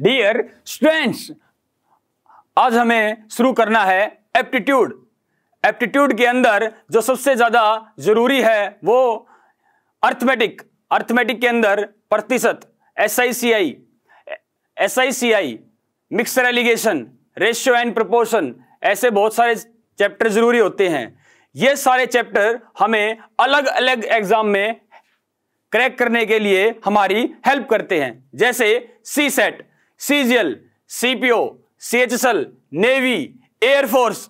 dear students आज हमें शुरू करना है एप्टीट्यूड एप्टीट्यूड के अंदर जो सबसे ज्यादा जरूरी है वो अर्थमेटिक अर्थमेटिक के अंदर प्रतिशत S I C I S I C I mixture alligation ratio and proportion ऐसे बहुत सारे चैप्टर जरूरी होते हैं ये सारे चैप्टर हमें अलग अलग एग्जाम में क्रैक करने के लिए हमारी हेल्प करते हैं जैसे CSAT CGL CPO CHSL navy air force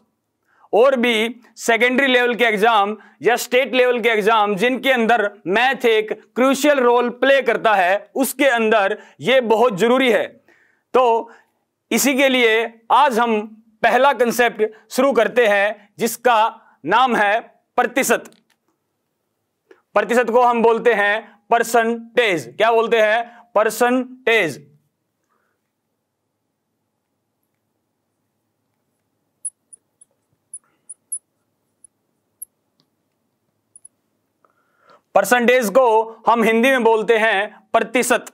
और भी सेकेंडरी लेवल के एग्जाम या स्टेट लेवल के एग्जाम जिनके अंदर मैथ एक क्रूशियल रोल प्ले करता है उसके अंदर ये बहुत जरूरी है तो इसी के लिए आज हम पहला कंसेप्ट शुरू करते हैं जिसका नाम है प्रतिशत प्रतिशत को हम बोलते हैं परसेंटेज क्या बोलते हैं परसेंटेज परसेंटेज को हम हिंदी में बोलते हैं प्रतिशत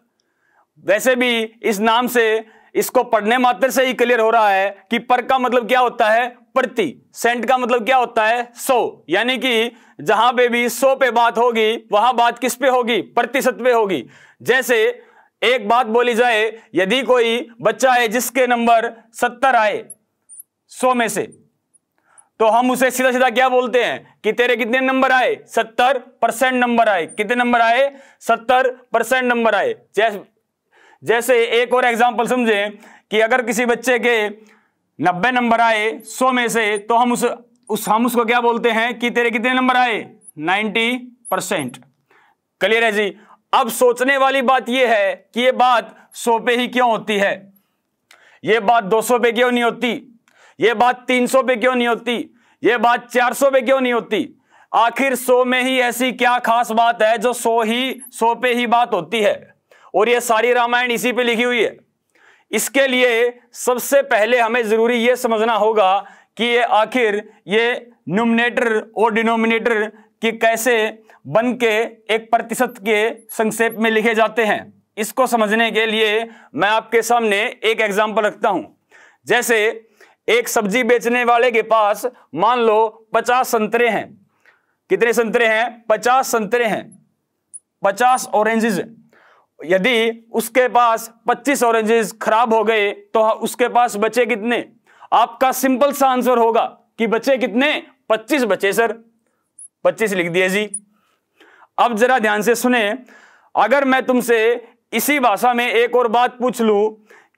वैसे भी इस नाम से इसको पढ़ने मात्र से ही क्लियर हो रहा है कि पर का मतलब क्या होता है प्रति सेंट का मतलब क्या होता है सो यानी कि जहां पे भी सो पे बात होगी वहां बात किस पे होगी प्रतिशत पे होगी जैसे एक बात बोली जाए यदि कोई बच्चा है जिसके नंबर सत्तर आए सो में से तो हम उसे सीधा सीधा क्या बोलते हैं कि तेरे कितने नंबर आए सत्तर परसेंट नंबर आए कितने नंबर आए सत्तर परसेंट नंबर आए जैसे जैसे एक और एग्जाम्पल समझे कि अगर किसी बच्चे के नब्बे नंबर आए सौ में से तो हम उस, उस हम उसको क्या बोलते हैं कि तेरे कितने नंबर आए नाइन्टी परसेंट क्लियर है जी अब सोचने वाली बात यह है कि ये बात सौ पे ही क्यों होती है यह बात दो सौ पे क्यों नहीं होती ये बात 300 पे क्यों नहीं होती ये बात 400 पे क्यों नहीं होती आखिर 100 में ही ऐसी क्या खास बात है जो 100 ही 100 पे ही बात होती है और ये सारी रामायण इसी पे लिखी हुई है इसके लिए सबसे पहले हमें जरूरी ये समझना होगा कि ये आखिर ये नुमनेटर और डिनोमिनेटर कि कैसे बन के एक प्रतिशत के संक्षेप में लिखे जाते हैं इसको समझने के लिए मैं आपके सामने एक एग्जाम्पल रखता हूं जैसे एक सब्जी बेचने वाले के पास मान लो पचास संतरे हैं कितने संतरे हैं पचास संतरे हैं पचास ऑरेंजेस यदि उसके पास पच्चीस ऑरेंजेस खराब हो गए तो उसके पास बचे कितने आपका सिंपल सा आंसर होगा कि बचे कितने पच्चीस बचे सर पच्चीस लिख दिए जी अब जरा ध्यान से सुने अगर मैं तुमसे इसी भाषा में एक और बात पूछ लू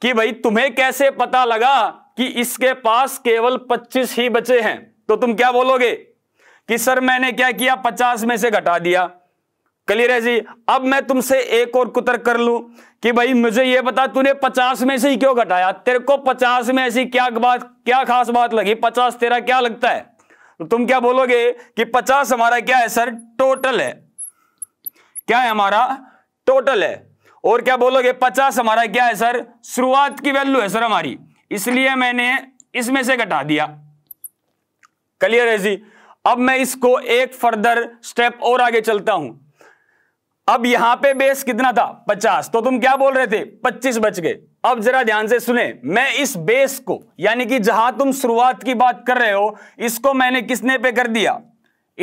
कि भाई तुम्हें कैसे पता लगा कि इसके पास केवल 25 ही बचे हैं तो तुम क्या बोलोगे कि सर मैंने क्या किया 50 में से घटा दिया क्लियर है जी अब मैं तुमसे एक और कुतर कर लूं कि भाई मुझे यह बता तूने 50 में से ही क्यों घटाया तेरे को 50 में ऐसी क्या बात क्या खास बात लगी 50 तेरा क्या लगता है तो तुम क्या बोलोगे कि 50 हमारा क्या है सर टोटल है क्या है हमारा टोटल है और क्या बोलोगे 50 हमारा क्या है सर शुरुआत की वैल्यू है सर हमारी इसलिए मैंने इसमें से घटा दिया क्लियर है जी अब मैं इसको एक फर्दर स्टेप और आगे चलता हूं अब यहां पे बेस कितना था 50 तो तुम क्या बोल रहे थे 25 बच गए अब जरा ध्यान से सुने मैं इस बेस को यानी कि जहां तुम शुरुआत की बात कर रहे हो इसको मैंने किसने पे कर दिया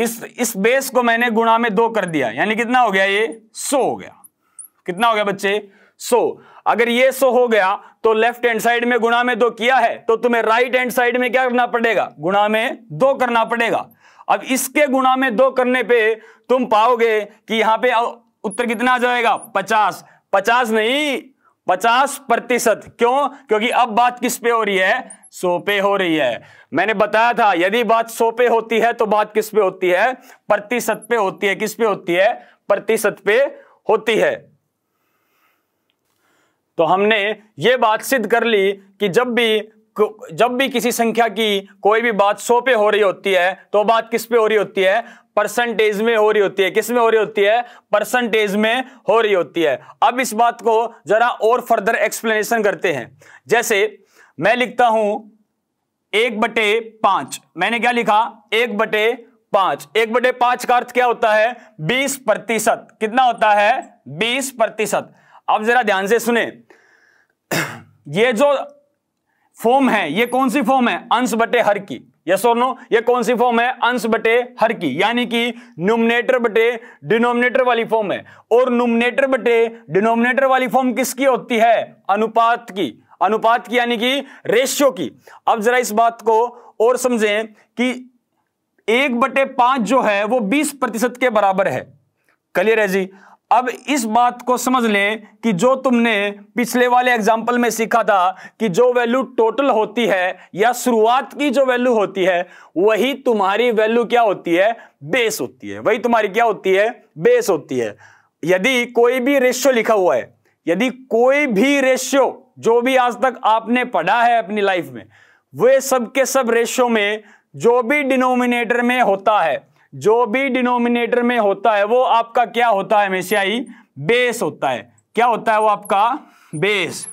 इस इस बेस को मैंने गुणा में दो कर दिया यानी कितना हो गया ये सो हो गया कितना हो गया बच्चे सो अगर ये सो हो गया तो लेफ्ट हैंड साइड में गुणा में दो किया है तो तुम्हें राइट हैंड साइड में क्या करना पड़ेगा गुणा में दो करना पड़ेगा अब इसके गुणा में दो करने पे तुम पाओगे कि यहां पे उत्तर कितना आ जाएगा पचास पचास नहीं पचास प्रतिशत क्यों क्योंकि अब बात किस पे हो रही है सोपे पे हो रही है मैंने बताया था यदि बात सोपे पे होती है तो बात किस पे होती है प्रतिशत पे होती है किस पे होती है प्रतिशत पे होती है तो हमने ये बात सिद्ध कर ली कि जब भी जब भी किसी संख्या की कोई भी बात सौ पे हो रही होती है तो बात किस पे हो रही होती है परसेंटेज में हो रही होती है किस में हो रही होती है परसेंटेज में हो रही होती है अब इस बात को जरा और फर्दर एक्सप्लेनेशन करते हैं जैसे मैं लिखता हूं एक बटे पांच मैंने क्या लिखा एक बटे पांच एक बटे पांच का अर्थ क्या होता है बीस प्रतिशत कितना होता है बीस प्रतिशत अब जरा ध्यान से सुने ये जो फॉर्म है ये कौन सी फॉर्म है अंश बटे हर की यस और नो ये कौन सी फॉर्म है अंश बटे हर की यानी कि नुमनेटर बटे डिनोमिनेटर वाली फॉर्म है और नुमनेटर बटे डिनोमिनेटर वाली फॉर्म किसकी होती है अनुपात की अनुपात की यानी कि रेशियो की अब जरा इस बात को और समझें कि एक बटे पांच जो है वो बीस प्रतिशत के बराबर है क्लियर है जी अब इस बात को समझ लें कि जो तुमने पिछले वाले एग्जाम्पल में सीखा था कि जो वैल्यू टोटल होती है या शुरुआत की जो वैल्यू होती है वही तुम्हारी वैल्यू क्या होती है बेस होती है वही तुम्हारी क्या होती है बेस होती है यदि कोई भी रेशियो लिखा हुआ है यदि कोई भी रेशियो जो भी आज तक आपने पढ़ा है अपनी लाइफ में वे सब सब रेशियो में जो भी डिनोमिनेटर में होता है जो भी डिनोमिनेटर में होता है वो आपका क्या होता है हमेशा ही बेस होता है क्या होता है वो आपका बेस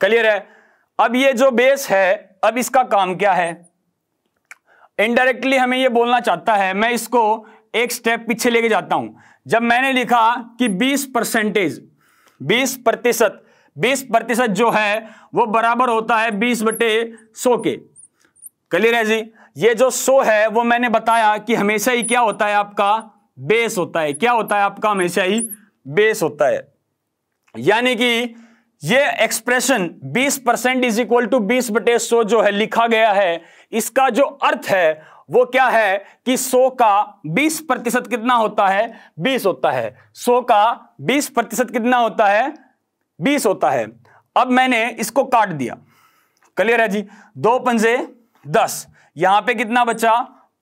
क्लियर है अब ये जो बेस है अब इसका काम क्या है इनडायरेक्टली हमें ये बोलना चाहता है मैं इसको एक स्टेप पीछे लेके जाता हूं जब मैंने लिखा कि 20 परसेंटेज 20 प्रतिशत 20 प्रतिशत जो है वो बराबर होता है 20 बटे 100 के क्लियर है जी ये जो सो है वो मैंने बताया कि हमेशा ही क्या होता है आपका बेस होता है क्या होता है आपका हमेशा ही बेस होता है यानी कि ये expression 20 percent is equal to बीस बटे सो जो है लिखा गया है इसका जो अर्थ है वो क्या है कि सो का 20 प्रतिशत कितना होता है 20 होता है सो का 20 प्रतिशत कितना होता है 20 होता है अब मैंने इसको काट दिया क्लियर है जी दो पंजे दस यहां पे कितना बचा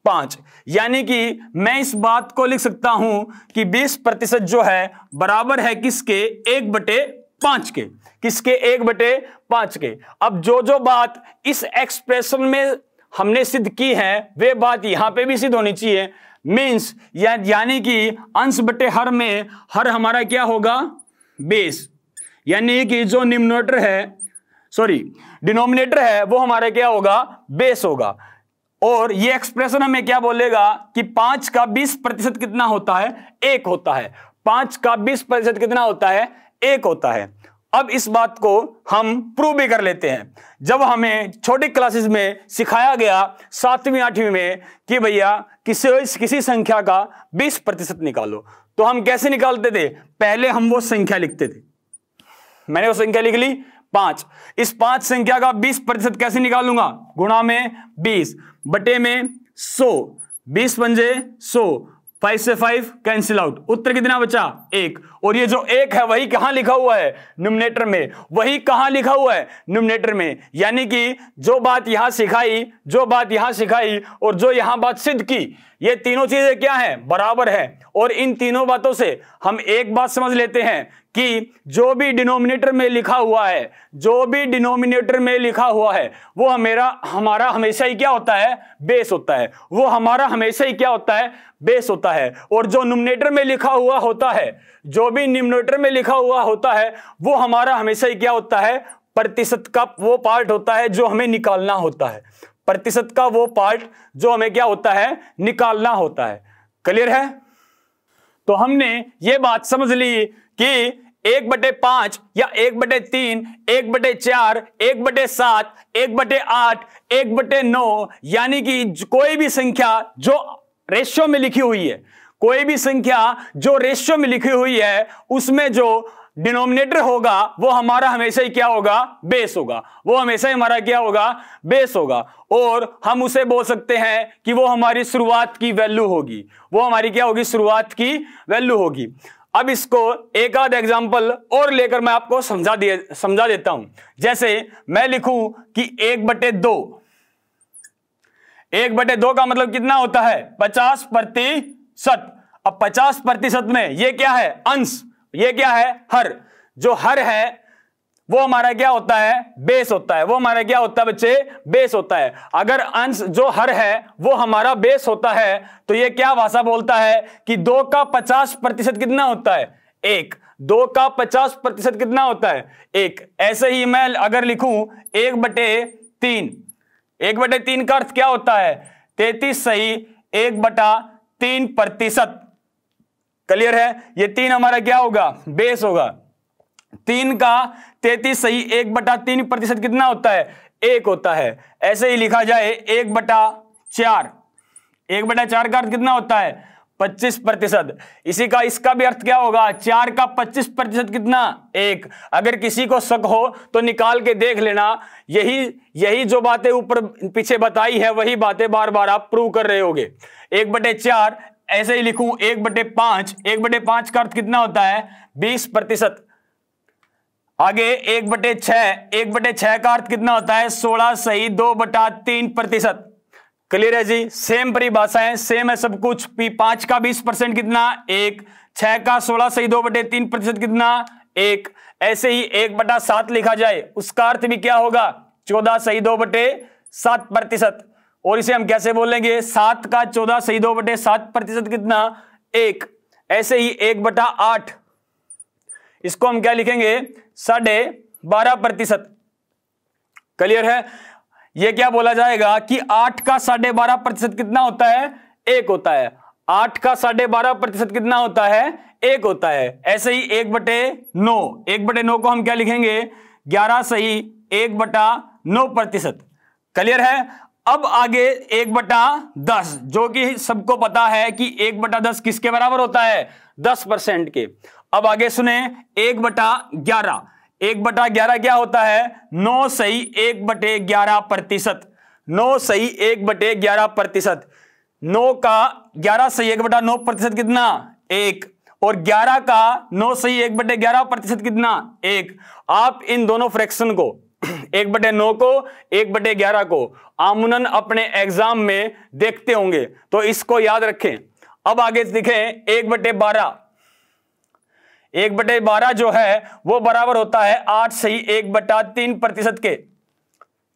पांच यानी कि मैं इस बात को लिख सकता हूं कि बीस प्रतिशत जो है बराबर है किसके एक बटे पांच के किसके एक बटे पांच के अब जो जो बात इस एक्सप्रेशन में हमने सिद्ध की है वे बात यहां पे भी सिद्ध होनी चाहिए मीन्स या, यानी कि अंश बटे हर में हर हमारा क्या होगा बेस यानी कि जो निम्नोटर है सॉरी डिनोमिनेटर है वो हमारा क्या होगा बेस होगा और ये एक्सप्रेशन हमें क्या बोलेगा कि पांच का बीस प्रतिशत कितना होता है एक होता है पांच का बीस प्रतिशत कितना होता है एक होता है अब इस बात को हम प्रूव भी कर लेते हैं जब हमें छोटी क्लासेस में सिखाया गया सातवीं आठवीं में कि भैया किसी किसी संख्या का बीस प्रतिशत निकालो तो हम कैसे निकालते थे पहले हम वो संख्या लिखते थे मैंने वो संख्या लिख ली पांच इस पांच संख्या का बीस प्रतिशत कैसे निकालूंगा गुणा में बीस बटे में सो बीस पंजे सो फाइव से फाइव कैंसिल आउट उत्तर कितना बचा एक और ये जो एक है वही कहां लिखा हुआ है नुमनेटर में वही कहां लिखा हुआ है नुमनेटर में यानी कि जो बात यहां सिखाई जो बात यहां सिखाई और जो यहां बात सिद्ध की ये तीनों चीजें क्या है बराबर है और इन तीनों बातों से हम एक बात समझ लेते हैं कि जो भी डिनोमिनेटर में लिखा हुआ है जो भी डिनोमिनेटर में लिखा हुआ है वो हमेरा हमारा हमेशा ही क्या होता है बेस होता है वो हमारा हमेशा ही क्या होता है बेस होता है और जो नोमिनेटर में लिखा हुआ होता है जो भी निमिनेटर में लिखा हुआ होता है वो हमारा हमेशा ही क्या होता है प्रतिशत का वो पार्ट होता है जो हमें निकालना होता है प्रतिशत का वो पार्ट जो हमें क्या होता है निकालना होता है क्लियर है तो हमने ये बात समझ ली कि एक बटे पांच या एक बटे तीन एक बटे चार एक बटे सात एक बटे आठ एक बटे नौ यानी कि कोई भी संख्या जो रेशियो में लिखी हुई है कोई भी संख्या जो रेशियो में लिखी हुई है उसमें जो डिनोमिनेटर होगा वो हमारा हमेशा ही क्या होगा बेस होगा वो हमेशा ही हमारा क्या होगा बेस होगा और हम उसे बोल सकते हैं कि वो हमारी शुरुआत की वैल्यू होगी वो हमारी क्या होगी शुरुआत की वैल्यू होगी अब इसको एक आध एग्जाम्पल और लेकर मैं आपको समझा दिए समझा देता हूं जैसे मैं लिखूं कि एक बटे दो एक बटे दो का मतलब कितना होता है पचास प्रतिशत अब पचास प्रतिशत में यह क्या है अंश ये क्या है हर जो हर है वो हमारा क्या होता है बेस होता है वो हमारा क्या होता है बच्चे बेस होता है अगर अंश जो हर है वो हमारा बेस होता है तो ये क्या भाषा बोलता है कि दो का पचास प्रतिशत कितना होता है एक दो का पचास प्रतिशत कितना होता है एक ऐसे ही मैं अगर लिखूं एक बटे तीन एक बटे तीन का अर्थ क्या होता है तैतीस सही एक बटा तीन प्रतिशत क्लियर है ये तीन हमारा क्या होगा बेस होगा तीन का तैतीस सही एक बटा तीन प्रतिशत कितना होता है एक होता है ऐसे ही लिखा जाए एक बटा चार एक बटा चार का अर्थ कितना होता है पच्चीस प्रतिशत इसी का इसका भी अर्थ क्या होगा चार का पच्चीस प्रतिशत कितना एक अगर किसी को शक हो तो निकाल के देख लेना यही यही जो बातें ऊपर पीछे बताई है वही बातें बार बार आप प्रूव कर रहे होगे एक बटे चार ऐसे ही लिखूं एक बटे पांच एक बटे पांच का अर्थ कितना होता है बीस प्रतिशत आगे एक बटे छ एक बटे छह का अर्थ कितना होता है सोलह सही दो बटा तीन प्रतिशत क्लियर है जी सेम परिभाषा है सेम है सब कुछ पी पांच का बीस परसेंट कितना एक छह का सोलह सही दो बटे तीन प्रतिशत कितना एक ऐसे ही एक बटा सात लिखा जाए उसका अर्थ भी क्या होगा चौदह सही दो बटे सात प्रतिशत और इसे हम कैसे बोलेंगे सात का चौदह सही दो बटे सात प्रतिशत कितना एक ऐसे ही एक बटा आठ इसको हम क्या लिखेंगे साढ़े बारह प्रतिशत क्लियर है यह क्या बोला जाएगा कि आठ का साढ़े बारह प्रतिशत कितना होता है एक होता है आठ का साढ़े बारह प्रतिशत कितना होता है एक होता है ऐसे ही एक बटे नौ एक बटे नौ को हम क्या लिखेंगे ग्यारह सही एक बटा नौ प्रतिशत क्लियर है अब आगे एक बटा दस जो कि सबको पता है कि एक बटा दस किसके बराबर होता है दस परसेंट के अब आगे सुने एक बटा ग्यारह एक बटा ग्यारह क्या होता है नौ सही एक बटे ग्यारह प्रतिशत नौ सही एक बटे ग्यारह प्रतिशत नौ का ग्यारह सही एक बटा नौ प्रतिशत कितना एक और 11 का 9 सही एक बटे ग्यारह प्रतिशत कितना एक आप इन दोनों फ्रैक्शन को एक बटे नौ को एक बटे ग्यारह को आमूनन अपने एग्जाम में देखते होंगे तो इसको याद रखें अब आगे दिखें एक बटे बारह एक बटे बारह जो है वो बराबर होता है आठ से ही एक बटा तीन प्रतिशत के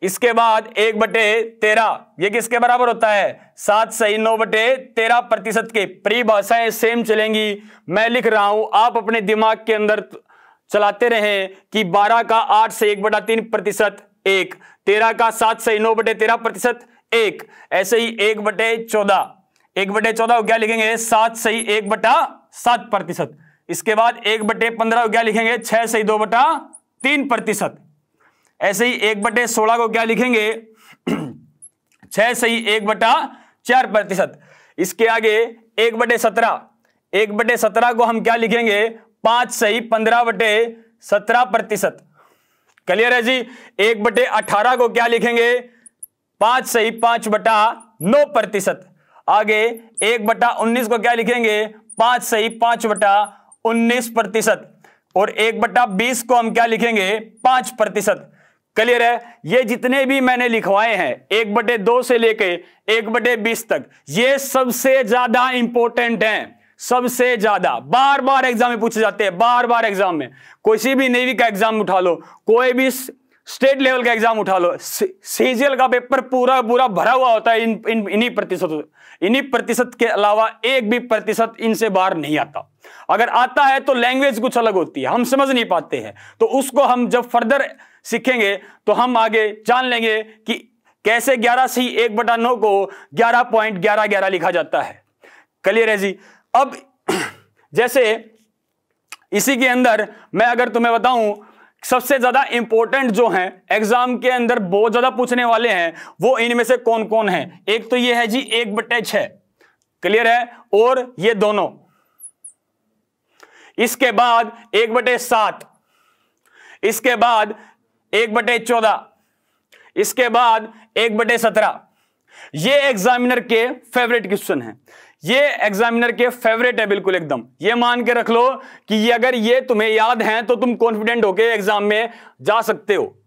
इसके बाद एक बटे तेरह ये किसके बराबर होता है सात सही नौ बटे तेरह प्रतिशत के परिभाषाएं सेम चलेंगी मैं लिख रहा हूं आप अपने दिमाग के अंदर चलाते रहें कि 12 का 8 से एक बटा तीन प्रतिशत एक तेरह का सात से नौ बटे तेरह प्रतिशत एक ऐसे ही एक बटे चौदह एक बटे चौदह क्या लिखेंगे सात से ही एक बटा सात प्रतिशत इसके बाद एक बटे पंद्रह क्या लिखेंगे छह से ही दो बटा तीन प्रतिशत ऐसे ही एक बटे सोलह को क्या लिखेंगे छह से ही एक बटा चार प्रतिशत इसके आगे एक बटे सत्रह एक बटे सत्रह को हम क्या लिखेंगे पांच सही पंद्रह बटे सत्रह प्रतिशत क्लियर है जी एक बटे अठारह को क्या लिखेंगे पांच सही पांच बटा नौ प्रतिशत आगे एक बटा उन्नीस को क्या लिखेंगे पांच सही पांच बटा उन्नीस प्रतिशत और एक बटा बीस को हम क्या लिखेंगे पांच प्रतिशत क्लियर है ये जितने भी मैंने लिखवाए हैं एक बटे दो से लेके एक बटे बीस तक ये सबसे ज्यादा इंपॉर्टेंट हैं सबसे ज्यादा बार बार एग्जाम में पूछे जाते हैं बार बार एग्जाम में किसी भी नेवी का एग्जाम उठा लो कोई भी स्टेट लेवल का एग्जाम उठा लो सीजीएल का पेपर पूरा पूरा भरा हुआ होता है इन इन इन्हीं प्रतिशत इन्हीं प्रतिशत के अलावा एक भी प्रतिशत इनसे बाहर नहीं आता अगर आता है तो लैंग्वेज कुछ अलग होती है हम समझ नहीं पाते हैं तो उसको हम जब फर्दर सीखेंगे तो हम आगे जान लेंगे कि कैसे ग्यारह से एक बटा नौ को ग्यारह पॉइंट ग्यारह ग्यारह लिखा जाता है क्लियर है जी अब जैसे इसी के अंदर मैं अगर तुम्हें बताऊं सबसे ज्यादा इंपॉर्टेंट जो है एग्जाम के अंदर बहुत ज्यादा पूछने वाले हैं वो इनमें से कौन कौन है एक तो ये है जी एक बटे छ क्लियर है और ये दोनों इसके बाद एक बटे सात इसके बाद एक बटे चौदह इसके बाद एक बटे सत्रह ये एग्जामिनर के फेवरेट क्वेश्चन है ये एग्जामिनर के फेवरेट है बिल्कुल एकदम ये मान के रख लो कि ये अगर ये तुम्हें याद है तो तुम कॉन्फिडेंट होके एग्जाम में जा सकते हो